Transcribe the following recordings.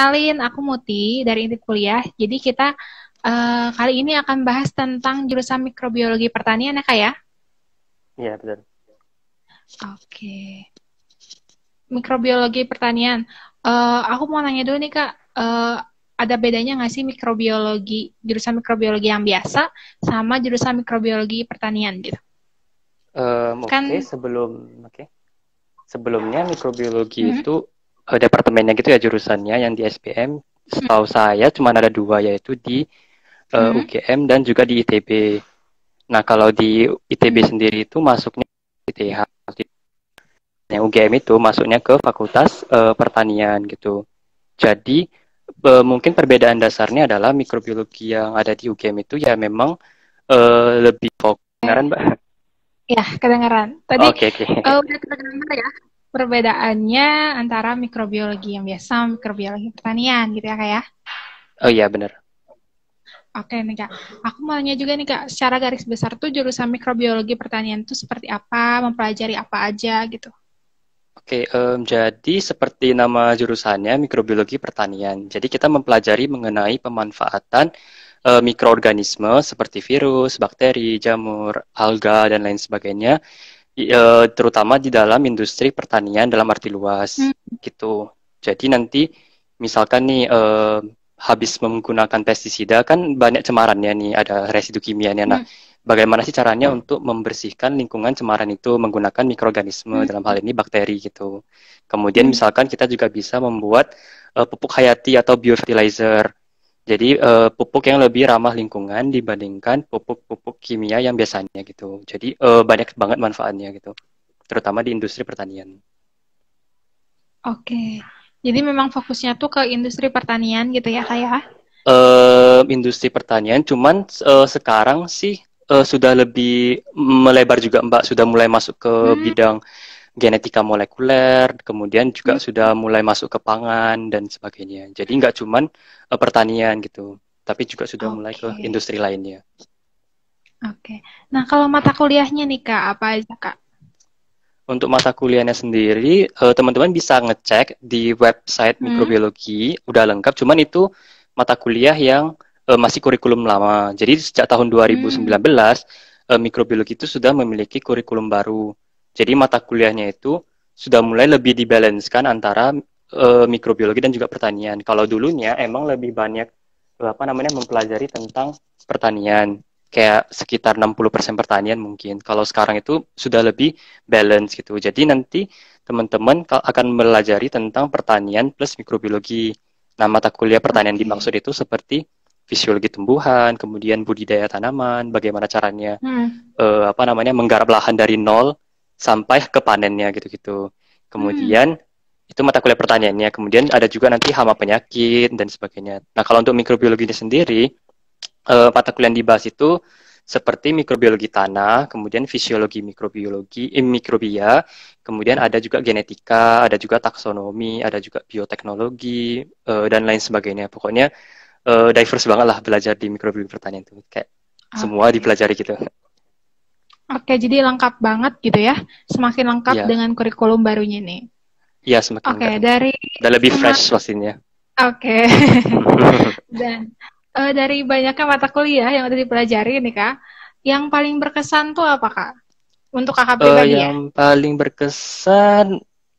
Kenalin, aku Muti dari Intip Kuliah. Jadi kita uh, kali ini akan bahas tentang jurusan mikrobiologi pertanian ya kak ya? Iya betul. Oke. Mikrobiologi pertanian. Uh, aku mau nanya dulu nih kak, uh, ada bedanya nggak sih mikrobiologi jurusan mikrobiologi yang biasa sama jurusan mikrobiologi pertanian gitu? Um, Oke, okay, sebelum Okay. Sebelumnya mikrobiologi -hmm. itu uh, departemennya gitu ya jurusannya yang di SPM setahu hmm. saya cuma ada dua yaitu di uh, hmm. UGM dan juga di ITB. Nah kalau di ITB hmm. sendiri itu masuknya ITH. Yang UGM itu masuknya ke Fakultas uh, Pertanian gitu. Jadi uh, mungkin perbedaan dasarnya adalah mikrobiologi yang ada di UGM itu ya memang uh, lebih fokus. Kedengaran mbak? Ya kedengaran. Tadi okay, okay. Uh, udah ya perbedaannya antara mikrobiologi yang biasa sama mikrobiologi pertanian gitu ya kak ya? Oh iya benar. Oke nih kak, aku mau nanya juga nih kak, secara garis besar tuh jurusan mikrobiologi pertanian tuh seperti apa, mempelajari apa aja gitu? Oke, um, jadi seperti nama jurusannya mikrobiologi pertanian. Jadi kita mempelajari mengenai pemanfaatan uh, mikroorganisme seperti virus, bakteri, jamur, alga dan lain sebagainya E, terutama di dalam industri pertanian dalam arti luas hmm. gitu. Jadi nanti misalkan nih e, habis menggunakan pestisida kan banyak cemarannya nih ada residu kimianya. Nah, hmm. bagaimana sih caranya hmm. untuk membersihkan lingkungan cemaran itu menggunakan mikroorganisme hmm. dalam hal ini bakteri gitu. Kemudian hmm. misalkan kita juga bisa membuat e, pupuk hayati atau biofertilizer jadi uh, pupuk yang lebih ramah lingkungan dibandingkan pupuk-pupuk kimia yang biasanya gitu. Jadi uh, banyak banget manfaatnya gitu, terutama di industri pertanian. Oke, jadi memang fokusnya tuh ke industri pertanian gitu ya kayak? Uh, ya? eh, industri pertanian, cuman uh, sekarang sih uh, sudah lebih melebar juga Mbak, sudah mulai masuk ke hmm. bidang genetika molekuler, kemudian juga hmm. sudah mulai masuk ke pangan dan sebagainya. Jadi nggak cuman uh, pertanian gitu, tapi juga sudah okay. mulai ke industri lainnya. Oke. Okay. Nah, kalau mata kuliahnya nih Kak, apa aja Kak? Untuk mata kuliahnya sendiri, teman eh, teman-teman bisa ngecek di website hmm. mikrobiologi, udah lengkap, cuman itu mata kuliah yang uh, masih kurikulum lama. Jadi sejak tahun 2019 hmm. uh, mikrobiologi itu sudah memiliki kurikulum baru. Jadi mata kuliahnya itu sudah mulai lebih dibalanskan antara uh, mikrobiologi dan juga pertanian. Kalau dulunya emang lebih banyak eh, apa namanya mempelajari tentang pertanian kayak sekitar 60% pertanian mungkin. Kalau sekarang itu sudah lebih balance gitu. Jadi nanti teman-teman akan mempelajari tentang pertanian plus mikrobiologi. Nah, mata kuliah pertanian okay. dimaksud itu seperti fisiologi tumbuhan, kemudian budidaya tanaman, bagaimana caranya hmm. eh, apa namanya menggarap lahan dari nol sampai ke panennya gitu-gitu. Kemudian hmm. itu mata kuliah pertaniannya. Kemudian ada juga nanti hama penyakit dan sebagainya. Nah kalau untuk mikrobiologinya sendiri uh, mata kuliah yang dibahas itu seperti mikrobiologi tanah, kemudian fisiologi mikrobiologi, eh, mikrobia, kemudian ada juga genetika, ada juga taksonomi, ada juga bioteknologi uh, dan lain sebagainya. Pokoknya uh, diverse banget lah belajar di mikrobiologi pertanian itu kayak okay. semua dipelajari gitu. Oke, jadi lengkap banget gitu ya. Semakin lengkap yeah. dengan kurikulum barunya ini. Iya, yeah, semakin Oke, okay, dari dan lebih fresh pastinya. Oke. dan uh, dari banyaknya mata kuliah yang udah dipelajari nih, Kak, yang paling berkesan tuh apa, Kak? Untuk Kakak eh, pribadi uh, yang ya? paling berkesan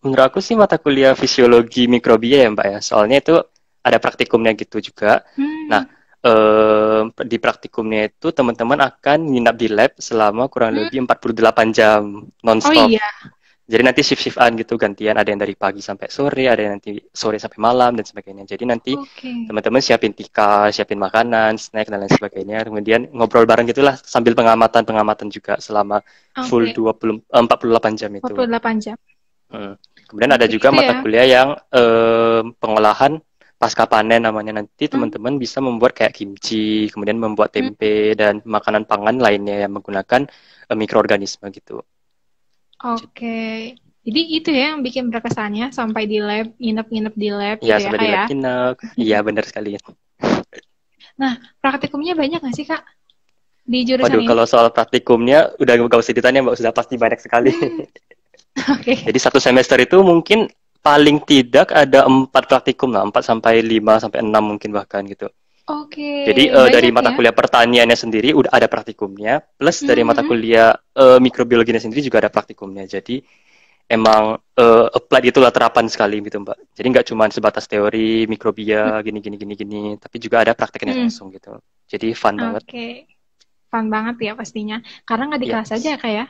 menurut aku sih mata kuliah fisiologi mikrobia ya, Mbak ya. Soalnya itu ada praktikumnya gitu juga. Hmm. Nah, di praktikumnya itu teman-teman akan nginap di lab selama kurang hmm. lebih 48 jam nonstop. Oh iya. Jadi nanti shift-shiftan gitu gantian ada yang dari pagi sampai sore, ada yang nanti sore sampai malam dan sebagainya. Jadi nanti teman teman-teman siapin tika, siapin makanan, snack dan lain sebagainya. Kemudian ngobrol bareng gitulah sambil pengamatan-pengamatan juga selama okay. full 20 48 eh, jam itu. 48 jam. Hmm. Kemudian ada juga gitu mata ya. kuliah yang eh, pengolahan pasca panen namanya nanti hmm. teman-teman bisa membuat kayak kimchi, kemudian membuat hmm. tempe dan makanan pangan lainnya yang menggunakan uh, mikroorganisme gitu. Oke. Okay. Jadi itu ya yang bikin berkesannya sampai di lab, nginep-nginep di lab. Iya, gitu ya, gitu sampai ya, di lab nginep. Iya, benar sekali. Nah, praktikumnya banyak nggak sih, Kak? Di jurusan Waduh, ini? kalau soal praktikumnya udah gak usah ditanya, Mbak. Sudah pasti banyak sekali. Hmm. Oke. Okay. Jadi satu semester itu mungkin paling tidak ada empat praktikum lah, empat sampai lima sampai enam mungkin bahkan gitu. Oke. Okay, Jadi uh, dari mata ya? kuliah pertaniannya sendiri udah ada praktikumnya, plus dari mm -hmm. mata kuliah uh, mikrobiologinya sendiri juga ada praktikumnya. Jadi emang uh, itu itulah terapan sekali gitu mbak. Jadi nggak cuma sebatas teori mikrobia hmm. gini gini gini gini, tapi juga ada prakteknya mm. langsung gitu. Jadi fun okay. banget. Oke. Fun banget ya pastinya. Karena nggak di yes. kelas aja ya kak ya?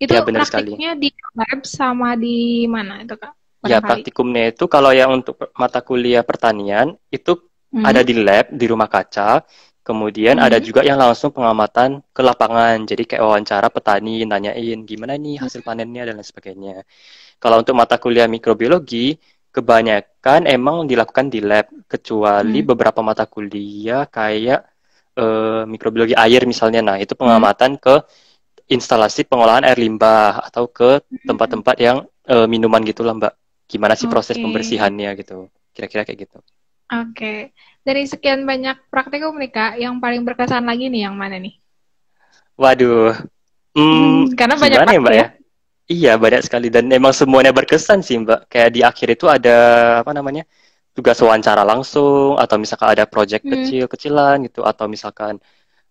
Itu ya, praktiknya sekali. di lab sama di mana itu kak? Ya, hari. praktikumnya itu kalau yang untuk mata kuliah pertanian itu hmm. ada di lab di rumah kaca. Kemudian hmm. ada juga yang langsung pengamatan ke lapangan. Jadi kayak wawancara petani, nanyain gimana nih hasil hmm. panennya dan lain sebagainya. Kalau untuk mata kuliah mikrobiologi, kebanyakan emang dilakukan di lab, kecuali hmm. beberapa mata kuliah kayak uh, mikrobiologi air misalnya. Nah, itu hmm. pengamatan hmm. ke instalasi pengolahan air limbah atau ke hmm. tempat-tempat yang uh, minuman gitulah, Mbak gimana sih proses okay. pembersihannya gitu kira-kira kayak gitu oke okay. dari sekian banyak praktikum nih kak yang paling berkesan lagi nih yang mana nih waduh hmm, hmm karena banyak ya, mbak ya. ya iya banyak sekali dan emang semuanya berkesan sih mbak kayak di akhir itu ada apa namanya tugas wawancara langsung atau misalkan ada project hmm. kecil-kecilan gitu atau misalkan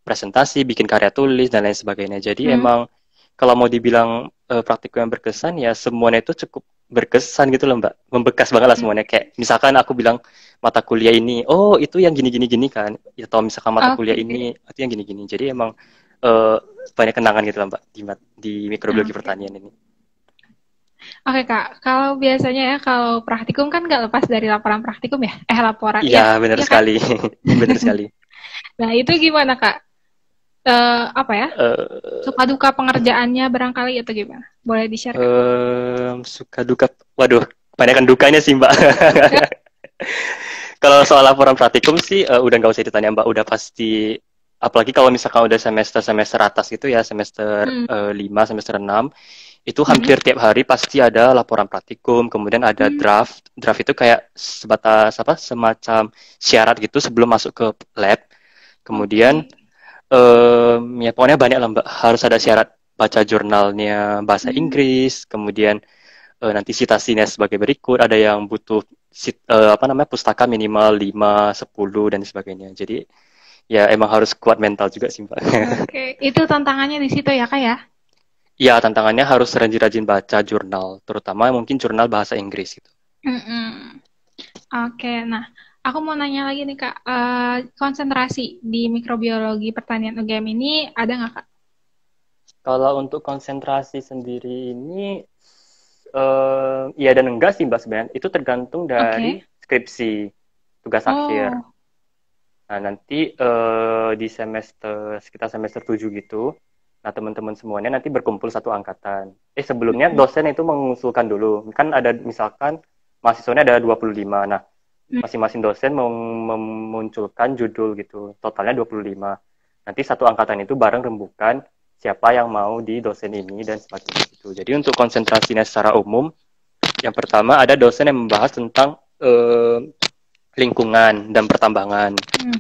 presentasi bikin karya tulis dan lain sebagainya jadi hmm. emang kalau mau dibilang uh, praktikum yang berkesan ya semuanya itu cukup berkesan gitu loh mbak membekas banget lah hmm. semuanya kayak misalkan aku bilang mata kuliah ini oh itu yang gini gini gini kan atau misalkan mata okay. Ah, kuliah ini itu yang gini gini jadi emang uh, banyak kenangan gitu loh mbak di di mikrobiologi ah, okay. pertanian ini Oke okay, kak, kalau biasanya ya kalau praktikum kan nggak lepas dari laporan praktikum ya, eh laporan. Iya ya, benar ya, sekali, kan? benar sekali. Nah itu gimana kak? uh, apa ya uh, suka duka pengerjaannya barangkali atau gimana boleh di share um, suka duka waduh kan dukanya sih mbak kalau soal laporan praktikum sih uh, udah nggak usah ditanya mbak udah pasti apalagi kalau misalkan udah semester semester atas gitu ya semester hmm. uh, semester 6 itu hmm. hampir hmm. tiap hari pasti ada laporan praktikum kemudian ada hmm. draft draft itu kayak sebatas apa semacam syarat gitu sebelum masuk ke lab kemudian um, ya pokoknya banyak lah mbak harus ada syarat baca jurnalnya bahasa hmm. Inggris kemudian uh, nanti citasinya sebagai berikut ada yang butuh sit, uh, eh, apa namanya pustaka minimal 5, 10 dan sebagainya jadi ya emang harus kuat mental juga sih mbak oke okay. itu tantangannya di situ ya kak ya Ya, tantangannya harus rajin-rajin baca jurnal, terutama mungkin jurnal bahasa Inggris gitu. Mm -mm. Oke, okay, nah aku mau nanya lagi nih kak, uh, konsentrasi di mikrobiologi pertanian UGM ini ada nggak kak? Kalau untuk konsentrasi sendiri ini, uh, iya dan enggak sih mbak sebenarnya. Itu tergantung dari okay. skripsi tugas oh. akhir. Nah nanti uh, di semester sekitar semester tujuh gitu, Nah, teman-teman semuanya nanti berkumpul satu angkatan. Eh, sebelumnya dosen itu mengusulkan dulu. Kan ada misalkan mahasiswanya ada 25. Nah, masing-masing dosen mem- memunculkan judul gitu. Totalnya 25. Nanti satu angkatan itu bareng rembukan siapa yang mau di dosen ini dan sebagainya gitu. Jadi untuk konsentrasinya secara umum, yang pertama ada dosen yang membahas tentang uh, lingkungan dan pertambangan. Hmm.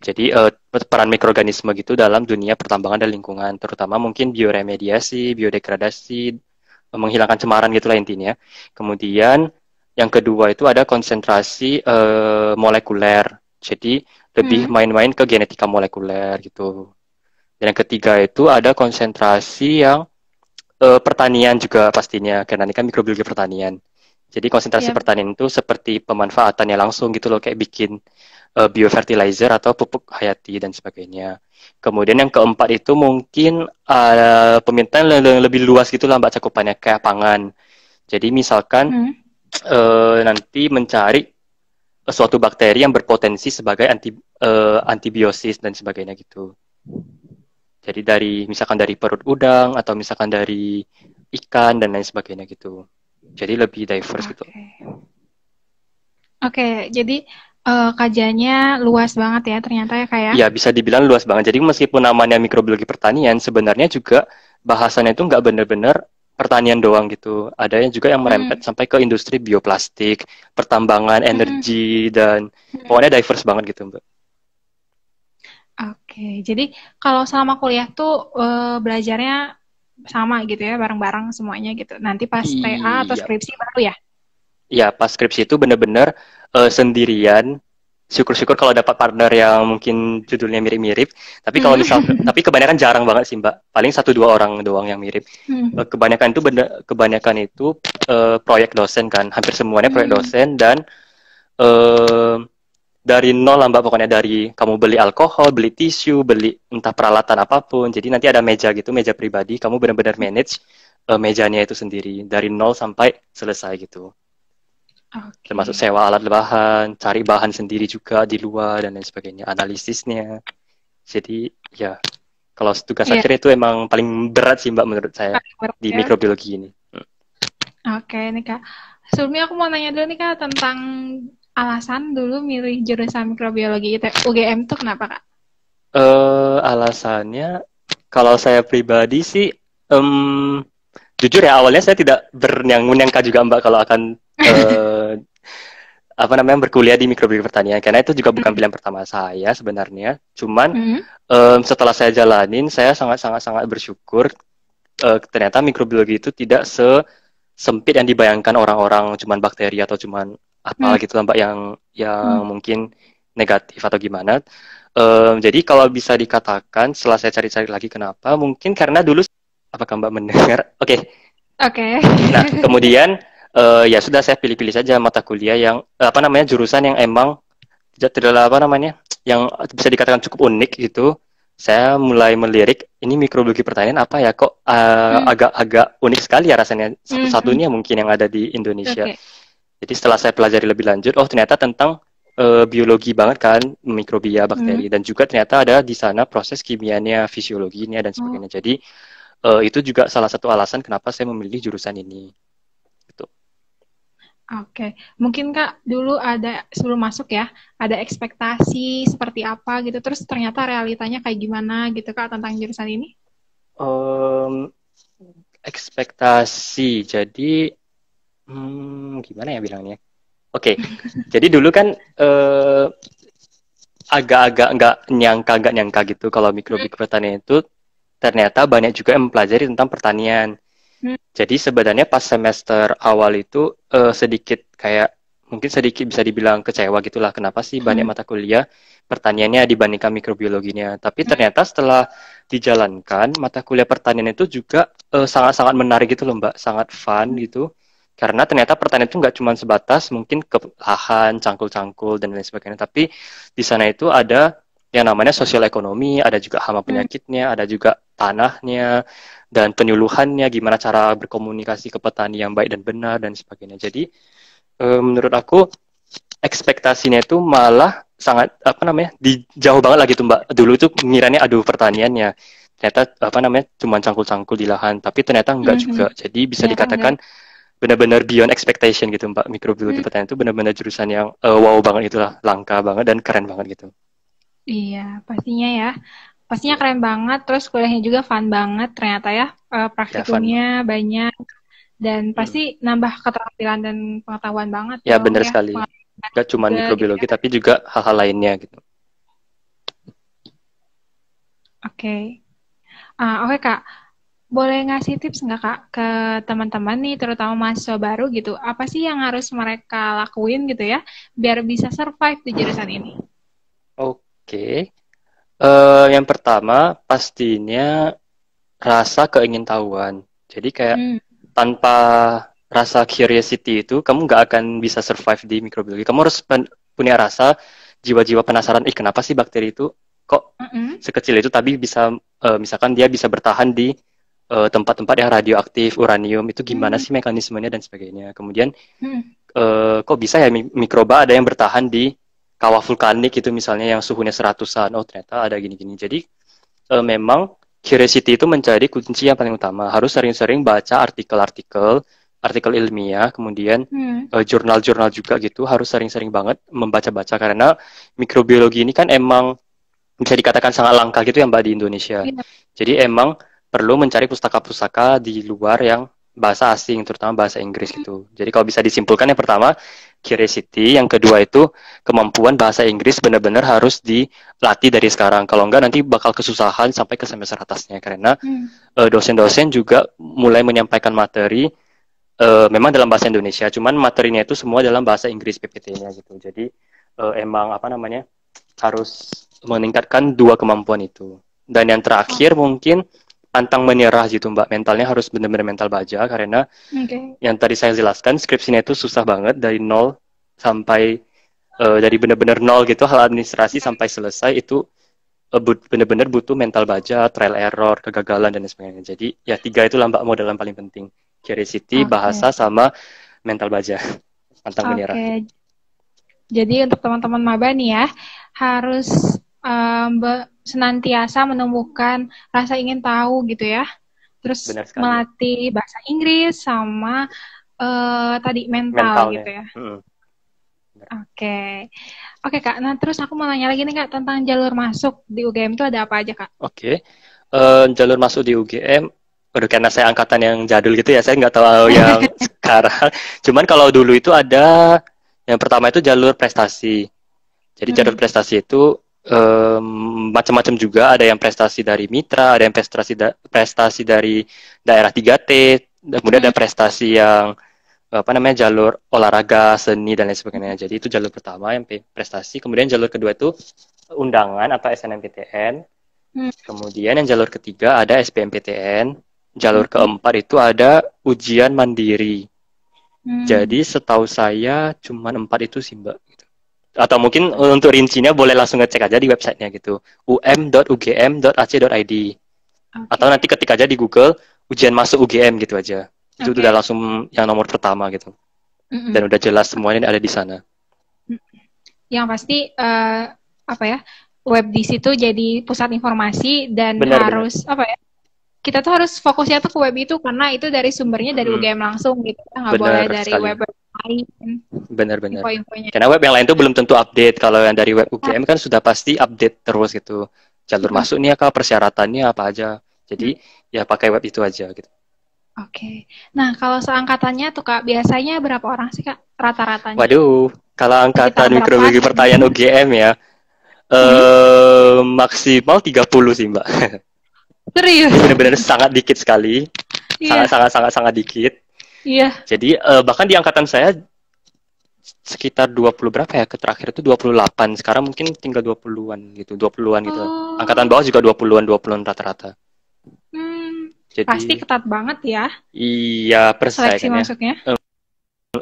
Jadi uh, peran mikroorganisme gitu dalam dunia pertambangan dan lingkungan, terutama mungkin bioremediasi, biodegradasi, eh, menghilangkan cemaran gitu lah intinya. Kemudian yang kedua itu ada konsentrasi uh, molekuler. Jadi lebih hmm. main-main hmm. ke genetika molekuler gitu. Dan yang ketiga itu ada konsentrasi yang uh, pertanian juga pastinya karena ini kan mikrobiologi pertanian. Jadi konsentrasi yeah. pertanian itu seperti pemanfaatannya langsung gitu loh kayak bikin uh, biofertilizer atau pupuk hayati dan sebagainya. Kemudian yang keempat itu mungkin uh, pemintaan yang lebih luas gitu lah mbak cakupannya kayak pangan. Jadi misalkan hmm e, nanti mencari suatu bakteri yang berpotensi sebagai anti e, antibiosis dan sebagainya gitu. Jadi dari misalkan dari perut udang atau misalkan dari ikan dan lain sebagainya gitu. Jadi lebih diverse okay. gitu. Oke, okay, jadi uh, kajiannya luas banget ya ternyata ya kayak. Ya iya, bisa dibilang luas banget. Jadi meskipun namanya mikrobiologi pertanian, sebenarnya juga bahasannya itu nggak benar-benar pertanian doang gitu. Ada yang juga yang merempet hmm. sampai ke industri bioplastik, pertambangan, hmm. energi hmm. dan pokoknya diverse banget gitu, Mbak. Oke, jadi kalau selama kuliah tuh uh, belajarnya sama gitu ya, bareng-bareng semuanya gitu. Nanti pas TA atau iya. skripsi baru ya? Ya, pas skripsi itu bener-bener uh, sendirian syukur-syukur kalau dapat partner yang mungkin judulnya mirip-mirip. Tapi kalau hmm. misal, tapi kebanyakan jarang banget sih Mbak. Paling satu dua orang doang yang mirip. Hmm. Eh, kebanyakan itu benda, kebanyakan itu uh, proyek dosen kan. Hampir semuanya proyek hmm. dosen dan uh, dari nol lah Mbak pokoknya dari kamu beli alkohol, beli tisu, beli entah peralatan apapun. Jadi nanti ada meja gitu, meja pribadi. Kamu benar-benar manage uh, mejanya itu sendiri dari nol sampai selesai gitu. Okay. Termasuk sewa alat bahan, cari bahan sendiri juga di luar dan lain sebagainya, analisisnya. Jadi ya kalau tugas yeah. akhir itu emang paling berat sih Mbak menurut saya berat, di ya. mikrobiologi ini. Hmm. Oke okay, nih Kak. Sebelumnya aku mau nanya dulu nih Kak tentang alasan dulu milih jurusan mikrobiologi itu UGM tuh kenapa Kak? Eh uh, alasannya kalau saya pribadi sih um, jujur ya awalnya saya tidak bernyang-nyangka juga Mbak kalau akan uh, apa namanya berkuliah di mikrobiologi pertanian karena itu juga bukan hmm. pilihan pertama saya sebenarnya. Cuman mm-hmm. um, setelah saya jalanin, saya sangat sangat sangat bersyukur uh, ternyata mikrobiologi itu tidak se sempit yang dibayangkan orang-orang cuman bakteri atau cuman apa hmm. gitu mbak yang yang hmm. mungkin negatif atau gimana. Um, jadi kalau bisa dikatakan setelah saya cari-cari lagi kenapa mungkin karena dulu apakah Mbak mendengar? Oke. Okay. Oke. Okay. Nah, kemudian uh, ya sudah saya pilih-pilih saja mata kuliah yang eh, apa namanya jurusan yang emang tidak apa namanya yang bisa dikatakan cukup unik gitu saya mulai melirik ini mikrobiologi pertanian apa ya kok agak-agak uh, eh, hmm. unik sekali ya rasanya satu-satunya hmm. hmm. mungkin yang ada di Indonesia. Okay. Jadi setelah saya pelajari lebih lanjut, oh ternyata tentang uh, biologi banget kan mikrobia bakteri hmm. dan juga ternyata ada di sana proses kimianya, fisiologinya dan oh. sebagainya. Oh. Jadi uh, itu juga salah satu alasan kenapa saya memilih jurusan ini. Oke, okay. mungkin Kak dulu ada sebelum masuk ya, ada ekspektasi seperti apa gitu, terus ternyata realitanya kayak gimana gitu Kak tentang jurusan ini? Um, ekspektasi, jadi hmm, gimana ya bilangnya? Oke, okay. jadi dulu kan uh, agak-agak nggak nyangka nggak nyangka gitu kalau mikrobik pertanian itu ternyata banyak juga yang mempelajari tentang pertanian. Hmm. Jadi sebenarnya pas semester awal itu uh, sedikit kayak mungkin sedikit bisa dibilang kecewa gitulah kenapa sih banyak hmm. mata kuliah pertaniannya dibandingkan mikrobiologinya tapi hmm. ternyata setelah dijalankan mata kuliah pertanian itu juga sangat eh, sangat-sangat menarik gitu loh mbak sangat fun gitu karena ternyata pertanian itu nggak cuma sebatas mungkin ke lahan cangkul-cangkul dan lain sebagainya tapi di sana itu ada yang namanya sosial ekonomi ada juga hama penyakitnya ada juga tanahnya dan penyuluhannya gimana cara berkomunikasi ke petani yang baik dan benar dan sebagainya jadi e, menurut aku ekspektasinya itu malah sangat apa namanya di jauh banget lagi tuh mbak dulu tuh ngiranya aduh pertaniannya ternyata apa namanya cuma cangkul-cangkul di lahan tapi ternyata enggak mm -hmm. juga jadi bisa ya, dikatakan benar-benar beyond expectation gitu mbak mikrobiologi mm. pertanian itu benar-benar jurusan yang uh, wow banget itulah langka banget dan keren banget gitu iya pastinya ya pastinya keren banget terus kuliahnya juga fun banget ternyata ya uh, praktikumnya ya, banyak dan hmm. pasti hmm. nambah keterampilan dan pengetahuan banget ya benar ya. sekali nggak cuma gitu mikrobiologi gitu. tapi juga hal-hal lainnya gitu oke okay. uh, oke okay, kak boleh ngasih tips nggak kak ke teman-teman nih terutama mahasiswa baru gitu apa sih yang harus mereka lakuin gitu ya biar bisa survive di jurusan ini oke okay. Uh, yang pertama pastinya rasa keingintahuan. Jadi kayak hmm. tanpa rasa curiosity itu kamu nggak akan bisa survive di mikrobiologi. Kamu harus punya rasa jiwa-jiwa penasaran. Ih kenapa sih bakteri itu kok mm -hmm. sekecil itu tapi bisa uh, misalkan dia bisa bertahan di eh, tempat-tempat uh, yang radioaktif, uranium itu gimana -hmm. sih mekanismenya dan sebagainya. Kemudian mm -hmm. uh, kok bisa ya mikroba ada yang bertahan di kawah vulkanik itu misalnya yang suhunya seratusan oh ternyata ada gini-gini jadi e, memang curiosity itu mencari kunci yang paling utama harus sering-sering baca artikel-artikel artikel ilmiah, kemudian jurnal-jurnal hmm. e, juga gitu harus sering-sering banget membaca-baca karena mikrobiologi ini kan emang bisa dikatakan sangat langka gitu ya Mbak di Indonesia. Yeah. Jadi emang perlu mencari pustaka-pustaka di luar yang bahasa asing terutama bahasa Inggris gitu. Jadi kalau bisa disimpulkan yang pertama curiosity, yang kedua itu kemampuan bahasa Inggris benar-benar harus dilatih dari sekarang. Kalau enggak nanti bakal kesusahan sampai ke semester atasnya karena hmm. Eh, dosen-dosen hmm. juga mulai menyampaikan materi uh, memang dalam bahasa Indonesia, cuman materinya itu semua dalam bahasa Inggris PPT-nya gitu. Jadi uh, emang apa namanya harus meningkatkan dua kemampuan itu. Dan yang terakhir oh. mungkin pantang menyerah gitu mbak mentalnya harus benar-benar mental baja karena okay. yang tadi saya jelaskan skripsinya itu susah banget dari nol sampai uh, dari benar-benar nol gitu hal administrasi iya. sampai selesai itu uh, benar-benar butuh mental baja trial error kegagalan dan sebagainya jadi ya tiga itu mbak modal yang paling penting curiosity okay. bahasa sama mental baja pantang okay. menyerah jadi untuk teman-teman maba nih ya harus um, senantiasa menemukan rasa ingin tahu gitu ya. Terus melatih bahasa Inggris sama uh, tadi mental Mentalnya. gitu ya. Oke. Hmm. Oke okay. okay, Kak, nah terus aku mau nanya lagi nih Kak tentang jalur masuk di UGM itu ada apa aja Kak? Oke. Okay. Uh, eh, jalur masuk di UGM Waduh, karena saya angkatan yang jadul gitu ya, saya nggak tahu yang sekarang. Cuman kalau dulu itu ada yang pertama itu jalur prestasi. Jadi hmm. jalur prestasi itu um, macam-macam juga ada yang prestasi dari mitra ada yang prestasi da prestasi dari daerah 3T kemudian ada mm-hmm. prestasi yang apa namanya jalur olahraga seni dan lain sebagainya jadi itu jalur pertama yang prestasi kemudian jalur kedua itu undangan atau SNMPTN hmm. kemudian yang jalur ketiga ada SPMPTN jalur hmm. keempat itu ada ujian mandiri hmm. jadi setahu saya cuma empat itu sih mbak atau mungkin e, untuk rincinya boleh langsung ngecek aja di websitenya gitu um.ugm.ac.id okay. atau nanti ketik aja di Google ujian masuk UGM gitu aja okay. itu udah langsung yang nomor pertama gitu mm hmm dan udah jelas semuanya ada di sana yang pasti uh, apa ya web di situ jadi pusat informasi dan benar, harus benar. apa ya kita tuh harus fokusnya tuh ke web itu karena itu dari sumbernya dari UGM hmm. langsung gitu nggak boleh dari sekali. web lain benar-benar karena web yang lain tuh belum tentu update kalau yang dari web UGM kan sudah pasti update terus gitu jalur hmm. masuknya kah persyaratannya apa aja jadi hmm. ya pakai web itu aja gitu oke okay. nah kalau seangkatannya tuh kak biasanya berapa orang sih kak rata-ratanya waduh kalau angkatan mikrobiologi pertanyaan UGM ya hmm. eh, maksimal 30 sih mbak Serius? Benar-benar sangat dikit sekali. Iya. Sangat sangat sangat sangat dikit. Iya. Yeah. Jadi uh, bahkan di angkatan saya sekitar 20 berapa ya ke terakhir itu 28 sekarang mungkin tinggal 20-an gitu 20-an gitu oh. angkatan bawah juga 20-an 20-an rata-rata hmm, pasti ketat banget ya iya Seleksi masuknya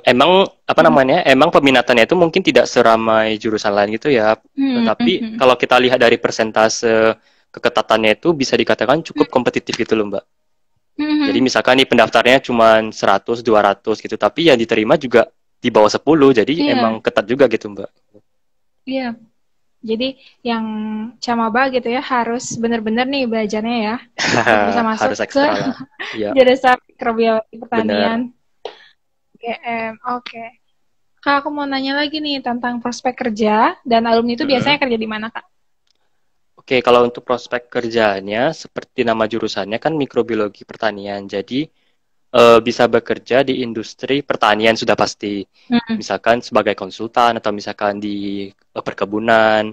emang apa hmm. namanya hmm. emang peminatannya itu mungkin tidak seramai jurusan lain gitu ya hmm. tapi hmm, hmm. kalau kita lihat dari persentase keketatannya itu bisa dikatakan cukup hmm. kompetitif gitu loh Mbak. hmm Jadi misalkan nih pendaftarnya cuma 100, 200 gitu, tapi yang diterima juga di bawah 10, jadi yeah. emang ketat juga gitu Mbak. Iya. Yeah. Jadi yang camaba gitu ya harus benar-benar nih belajarnya ya. bisa masuk harus ke yeah. jurusan mikrobiologi pertanian. GM. Oke. Okay. Kak, aku mau nanya lagi nih tentang prospek kerja dan alumni itu mm-hmm. biasanya kerja di mana, Kak? Oke, kalau untuk prospek kerjanya seperti nama jurusannya kan mikrobiologi pertanian. Jadi e, bisa bekerja di industri pertanian sudah pasti. hmm Misalkan sebagai konsultan atau misalkan di eh, perkebunan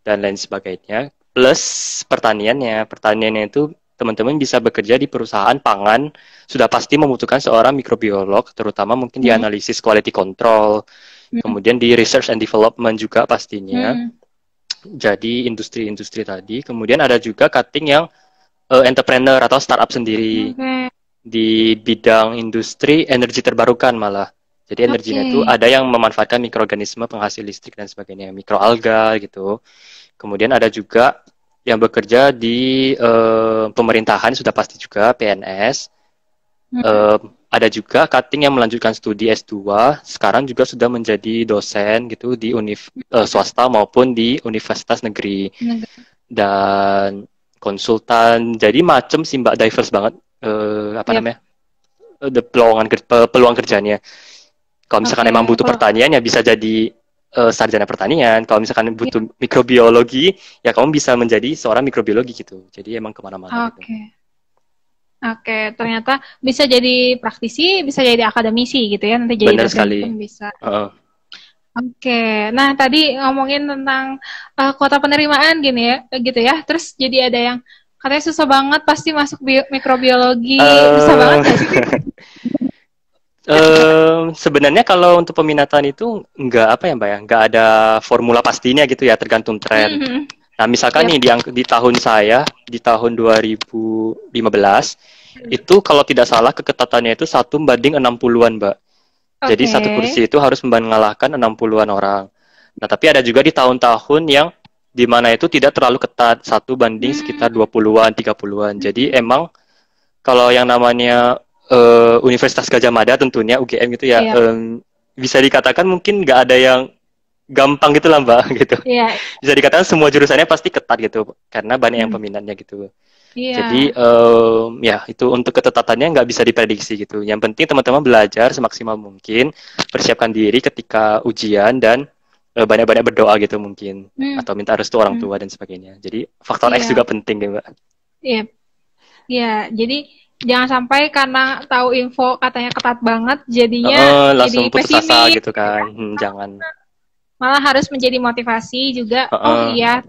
dan lain sebagainya. Plus pertaniannya, pertaniannya itu teman-teman bisa bekerja di perusahaan pangan sudah pasti membutuhkan seorang mikrobiolog, terutama mungkin hmm di analisis quality control, hmm kemudian di research and development juga pastinya. hmm jadi industri-industri tadi. Kemudian ada juga cutting yang uh, entrepreneur atau startup sendiri okay. Hmm. di bidang industri energi terbarukan malah. Jadi energinya okay. itu ada yang memanfaatkan mikroorganisme penghasil listrik dan sebagainya, mikroalga gitu. Kemudian ada juga yang bekerja di uh, pemerintahan sudah pasti juga PNS. Uh, hmm. eh, ada juga cutting yang melanjutkan studi S2, sekarang juga sudah menjadi dosen gitu di univ uh, eh, swasta maupun di universitas negeri. Dan konsultan. Jadi macam sih Mbak diverse banget uh, apa yep. Iya. namanya? the eh, peluang kerja, peluang kerjanya. Kalau misalkan okay. emang butuh pertanian ya bisa jadi uh, sarjana pertanian. Kalau misalkan iya. butuh yeah. mikrobiologi ya kamu bisa menjadi seorang mikrobiologi gitu. Jadi emang kemana-mana. Okay. Gitu. Oke, ternyata bisa jadi praktisi, bisa jadi akademisi gitu ya nanti jadi Benar sekali. bisa. Uh. Oke, nah tadi ngomongin tentang uh, kota penerimaan gini ya, eh, gitu ya. Terus jadi ada yang katanya susah banget pasti masuk bio, mikrobiologi, uh... susah banget. Um, sebenarnya kalau untuk peminatan itu nggak apa ya mbak ya nggak ada formula pastinya gitu ya tergantung tren. Mm -hmm Nah, misalkan yep. Iya. nih di, di tahun saya di tahun 2015 hmm. itu kalau tidak salah keketatannya itu satu banding 60-an, Mbak. Okay. Jadi satu kursi itu harus mengalahkan 60-an orang. Nah, tapi ada juga di tahun-tahun yang di mana itu tidak terlalu ketat, satu banding hmm. sekitar 20-an, 30-an. Hmm. Jadi emang kalau yang namanya uh, Universitas Gajah Mada tentunya UGM gitu ya yeah. Iya. um, bisa dikatakan mungkin nggak ada yang gampang gitu lah mbak gitu yeah. bisa dikatakan semua jurusannya pasti ketat gitu karena banyak hmm. yang peminatnya gitu yeah. jadi um, ya itu untuk ketetatannya nggak bisa diprediksi gitu yang penting teman-teman belajar semaksimal mungkin persiapkan diri ketika ujian dan uh, banyak-banyak berdoa gitu mungkin hmm. atau minta restu orang hmm. tua hmm. dan sebagainya jadi faktor yeah. X iya. juga penting gitu mbak iya yeah. iya jadi jangan sampai karena tahu info katanya ketat banget jadinya uh, langsung jadi putus asa gitu kan hmm, jangan malah harus menjadi motivasi juga. Uh -uh. Oh uh-uh. iya.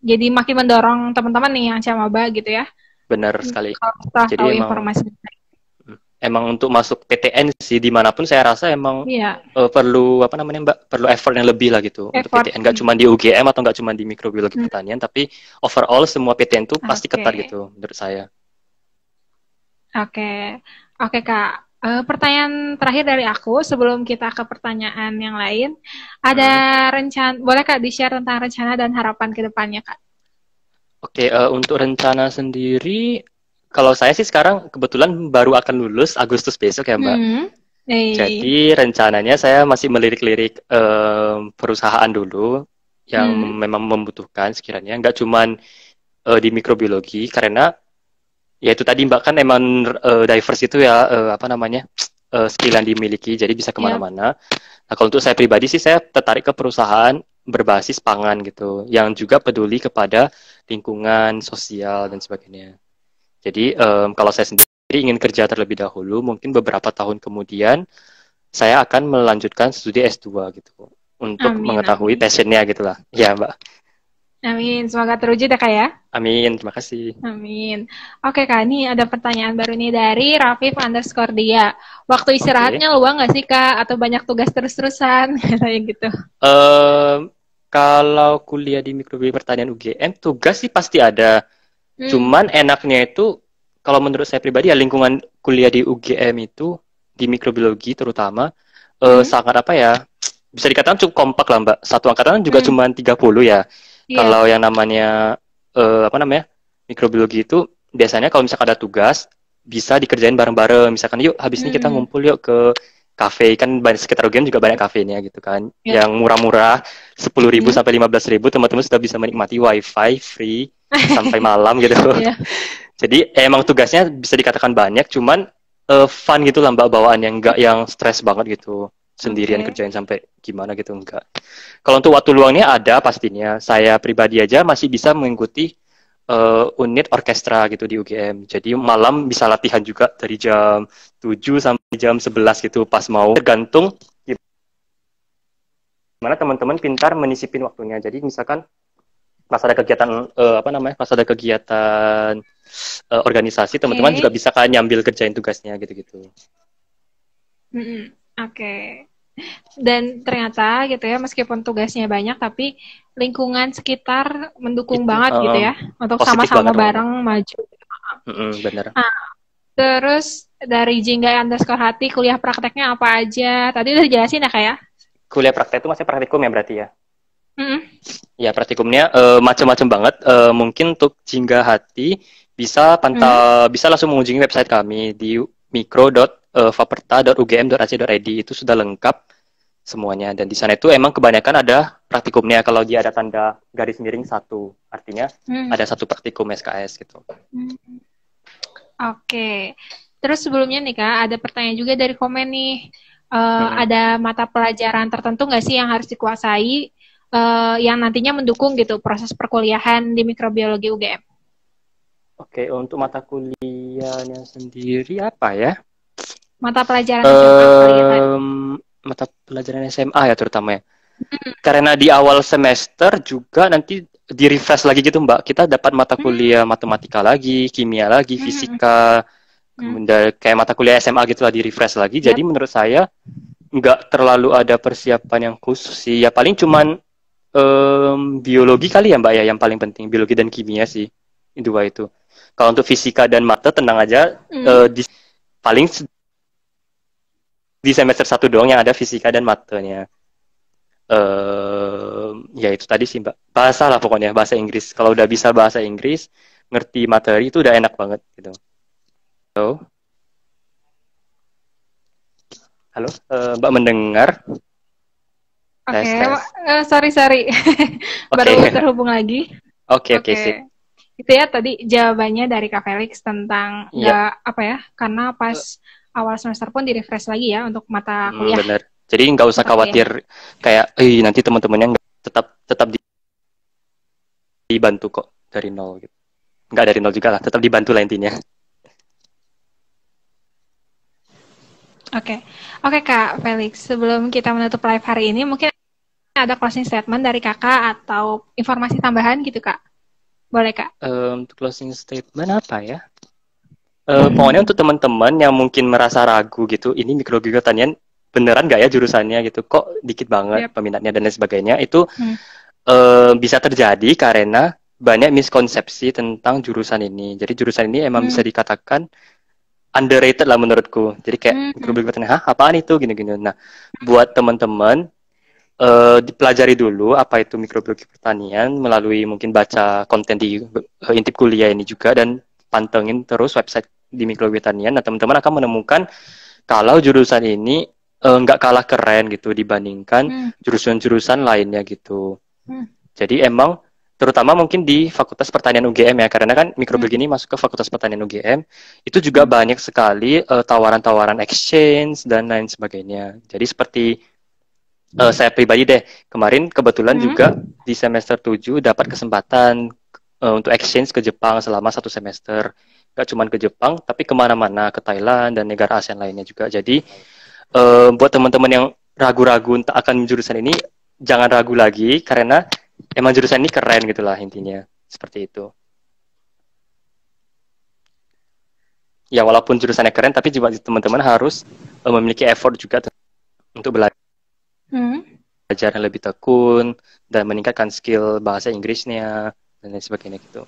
Jadi makin mendorong teman-teman nih yang camaba gitu ya. Benar hmm, sekali. Kalau Jadi tahu emang, informasi. Hmm, emang untuk masuk PTN sih dimanapun saya rasa emang yeah. Iya. uh, perlu apa namanya Mbak perlu effort yang lebih lah gitu effort. untuk PTN nggak cuma di UGM atau nggak cuma di mikrobiologi hmm. pertanian tapi overall semua PTN tuh pasti okay. ketat gitu menurut saya. Oke, okay. oke okay, kak. Uh, pertanyaan terakhir dari aku sebelum kita ke pertanyaan yang lain, ada rencana boleh kak di share tentang rencana dan harapan kedepannya kak? Oke, okay, uh, eh, untuk rencana sendiri, kalau saya sih sekarang kebetulan baru akan lulus Agustus besok ya mbak. Hmm. Hey. Eh. Jadi rencananya saya masih melirik-lirik uh, perusahaan dulu yang hmm. memang membutuhkan sekiranya, nggak cuman uh, di mikrobiologi karena ya itu tadi mbak kan emang uh, diverse itu ya uh, apa namanya uh, skill yang dimiliki jadi bisa iya. kemana-mana yeah. nah kalau untuk saya pribadi sih saya tertarik ke perusahaan berbasis pangan gitu yang juga peduli kepada lingkungan sosial dan sebagainya jadi um, kalau saya sendiri ingin kerja terlebih dahulu mungkin beberapa tahun kemudian saya akan melanjutkan studi S2 gitu untuk amin, mengetahui amin. passionnya gitu lah ya mbak Amin, semoga teruji ya kak ya. Amin, terima kasih. Amin. Oke kak, ini ada pertanyaan baru nih dari Rafif underscore dia. Waktu istirahatnya okay. luang nggak sih kak? Atau banyak tugas terus-terusan? Kayak gitu. Uh, kalau kuliah di mikrobiologi pertanian UGM, tugas sih pasti ada. Hmm. Cuman enaknya itu, kalau menurut saya pribadi ya lingkungan kuliah di UGM itu, di mikrobiologi terutama, eh, hmm. uh, sangat apa ya, bisa dikatakan cukup kompak lah mbak. Satu angkatan juga hmm. cuma 30 ya. Yeah. Kalau yang namanya uh, apa namanya mikrobiologi itu biasanya kalau misalkan ada tugas bisa dikerjain bareng-bareng. Misalkan yuk habis ini kita hmm. ngumpul yuk ke kafe kan banyak sekitar UGM juga banyak kafenya gitu kan yeah. yang murah-murah sepuluh ribu hmm. sampai lima belas ribu teman-teman sudah bisa menikmati wifi free sampai malam gitu yeah. jadi emang tugasnya bisa dikatakan banyak cuman uh, fun gitu lah bawaan yang enggak yang stres banget gitu sendirian okay. kerjain sampai gimana gitu enggak. Kalau untuk waktu luangnya ada pastinya. Saya pribadi aja masih bisa mengikuti uh, unit orkestra gitu di UGM. Jadi malam bisa latihan juga dari jam 7 sampai jam 11 gitu pas mau. Tergantung gimana teman-teman pintar menisipin waktunya. Jadi misalkan pas ada kegiatan uh, apa namanya? pas ada kegiatan uh, organisasi teman-teman okay. juga bisa kan nyambil kerjain tugasnya gitu-gitu. Mm Oke dan ternyata gitu ya meskipun tugasnya banyak tapi lingkungan sekitar mendukung It, banget um, gitu ya eh, untuk sama-sama bareng banget. maju. Mm-hmm, bener. Nah, terus dari Jingga underscore hati kuliah prakteknya apa aja? Tadi udah jelasin ya kak ya? Kuliah praktek itu masih praktikum ya berarti ya? Mm-hmm. Ya praktikumnya uh, eh, macam-macam banget. Uh, mungkin untuk Jingga hati bisa pantau mm-hmm. bisa langsung mengunjungi website kami di mikro dot uh, eh, faperta.ugm.ac.id itu sudah lengkap semuanya dan di sana itu emang kebanyakan ada praktikumnya kalau dia ada tanda garis miring satu artinya hmm. ada satu praktikum SKS gitu. Hmm. Oke, okay. terus sebelumnya nih kak ada pertanyaan juga dari komen nih uh, hmm. ada mata pelajaran tertentu nggak sih yang harus dikuasai uh, yang nantinya mendukung gitu proses perkuliahan di mikrobiologi UGM? Oke, okay, untuk mata kuliahnya sendiri apa ya? mata pelajaran um, SMA gitu kan? mata pelajaran SMA ya terutama ya karena di awal semester juga nanti di refresh lagi gitu mbak kita dapat mata kuliah matematika lagi kimia lagi fisika kemudian kayak mata kuliah SMA gitulah di refresh lagi yep. jadi menurut saya nggak terlalu ada persiapan yang khusus sih ya paling cuman um, biologi kali ya mbak ya yang paling penting biologi dan kimia sih dua itu kalau untuk fisika dan mata tenang aja uh, di, paling di semester satu doang yang ada fisika dan matanya uh, ehm, ya itu tadi sih mbak bahasa lah pokoknya bahasa Inggris kalau udah bisa bahasa Inggris ngerti materi itu udah enak banget gitu halo halo uh, mbak mendengar Oke, okay. uh, eh, sorry sorry, okay. baru terhubung lagi. Oke oke sih Itu ya tadi jawabannya dari Kak Felix tentang yeah. ya eh, apa ya? Karena pas uh awal semester pun di refresh lagi ya untuk mata hmm, kuliah. Hmm, benar. Jadi nggak usah khawatir kayak, eh nanti teman-temannya tetap tetap dibantu kok dari nol gitu. Nggak dari nol juga lah, tetap dibantu lah intinya. Oke, okay. oke okay, Kak Felix. Sebelum kita menutup live hari ini, mungkin ada closing statement dari Kakak atau informasi tambahan gitu Kak? Boleh Kak? Um, closing statement apa ya? Uh, pokoknya untuk teman-teman yang mungkin merasa ragu gitu, ini mikrobiologi pertanian ya, beneran gak ya jurusannya gitu, kok dikit banget yep. peminatnya dan lain sebagainya, itu hmm. uh, bisa terjadi karena banyak miskonsepsi tentang jurusan ini. Jadi jurusan ini emang hmm. bisa dikatakan underrated lah menurutku. Jadi kayak hmm. hmm. mikrobiologi pertanian, hah apaan itu gini-gini. Nah, buat teman-teman uh, dipelajari dulu apa itu mikrobiologi pertanian melalui mungkin baca konten di uh, intip kuliah ini juga dan pantengin terus website di mikrobiotanian, nah teman-teman akan menemukan kalau jurusan ini eh, nggak uh, kalah keren gitu dibandingkan hmm. jurusan-jurusan hmm. lainnya gitu. Hmm. Jadi emang terutama mungkin di Fakultas Pertanian UGM ya karena kan mikrobiologi hmm. ini masuk ke Fakultas Pertanian UGM itu juga hmm. banyak sekali tawaran eh, tawaran-tawaran exchange dan lain sebagainya. Jadi seperti uh, saya pribadi deh kemarin kebetulan hmm. juga di semester 7 dapat kesempatan uh, untuk exchange ke Jepang selama satu semester gak cuma ke Jepang tapi kemana-mana ke Thailand dan negara ASEAN lainnya juga jadi uh, buat teman-teman yang ragu-ragu akan jurusan ini jangan ragu lagi karena emang jurusan ini keren gitulah intinya seperti itu ya walaupun jurusannya keren tapi juga teman-teman harus uh, memiliki effort juga untuk belajar hmm. belajar yang lebih tekun dan meningkatkan skill bahasa Inggrisnya dan lain sebagainya gitu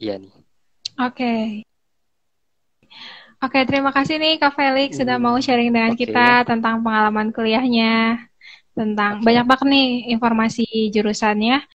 iya nih Oke. Okay. Oke, okay, terima kasih nih Kak Felix hmm. sudah mau sharing dengan okay. kita tentang pengalaman kuliahnya, tentang okay. banyak banget nih informasi jurusannya.